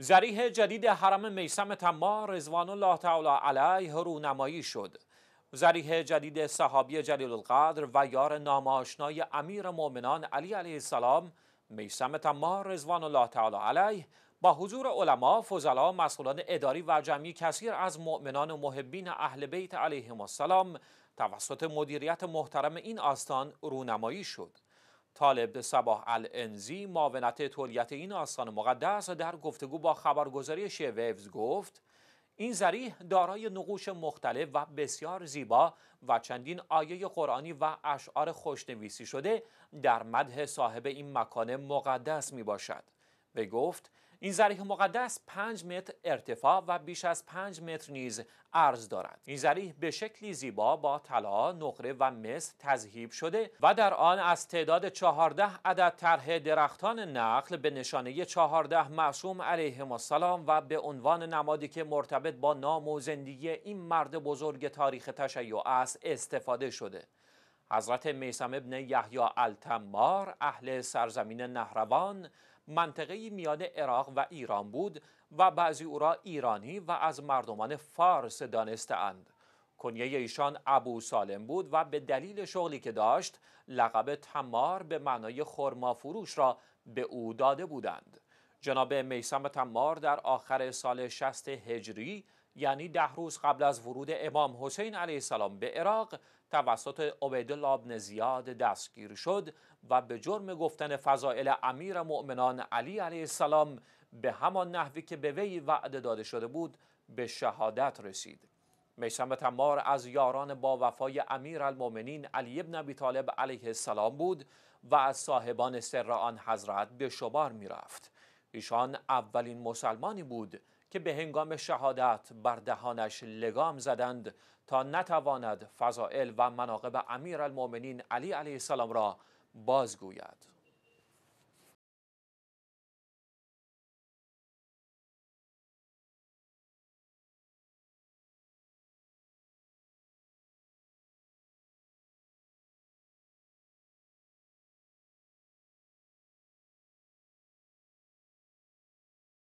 زریح جدید حرم میسم تمار رزوان الله تعالی علیه رونمایی شد زریح جدید صحابی جلیل القدر و یار ناماشنای امیر مؤمنان علی علیه السلام میسم تمار رزوان الله تعالی علیه با حضور علما، فضلا، مسئولان اداری و جمعی کثیر از مؤمنان و محبین اهل بیت علیهم السلام توسط مدیریت محترم این آستان رونمایی شد. طالب صباح الانزی معاونت تولیت این آستان مقدس در گفتگو با خبرگزاری ویوز گفت این زریح دارای نقوش مختلف و بسیار زیبا و چندین آیه قرآنی و اشعار خوشنویسی شده در مده صاحب این مکان مقدس می باشد. به گفت این زریح مقدس 5 متر ارتفاع و بیش از 5 متر نیز عرض دارد این زریح به شکلی زیبا با طلا نقره و مس تذهیب شده و در آن از تعداد 14 عدد طرح درختان نخل به نشانه 14 معصوم علیهم السلام و به عنوان نمادی که مرتبط با نام و زندگی این مرد بزرگ تاریخ تشیع است استفاده شده حضرت میسم ابن یحیی التمار اهل سرزمین نهروان منطقه میان عراق و ایران بود و بعضی او را ایرانی و از مردمان فارس دانستند. کنیه ایشان ابو سالم بود و به دلیل شغلی که داشت لقب تمار به معنای خرما فروش را به او داده بودند. جناب میسم تمار در آخر سال 60 هجری یعنی ده روز قبل از ورود امام حسین علیه السلام به عراق توسط عبیدالله بن زیاد دستگیر شد و به جرم گفتن فضائل امیر مؤمنان علی علیه السلام به همان نحوی که به وی وعده داده شده بود به شهادت رسید میسم تمار از یاران با وفای امیر المومنین علی ابن ابی طالب علیه السلام بود و از صاحبان سر آن حضرت به شمار می رفت. ایشان اولین مسلمانی بود که به هنگام شهادت بر دهانش لگام زدند تا نتواند فضائل و مناقب امیر علی علیه السلام را بازگوید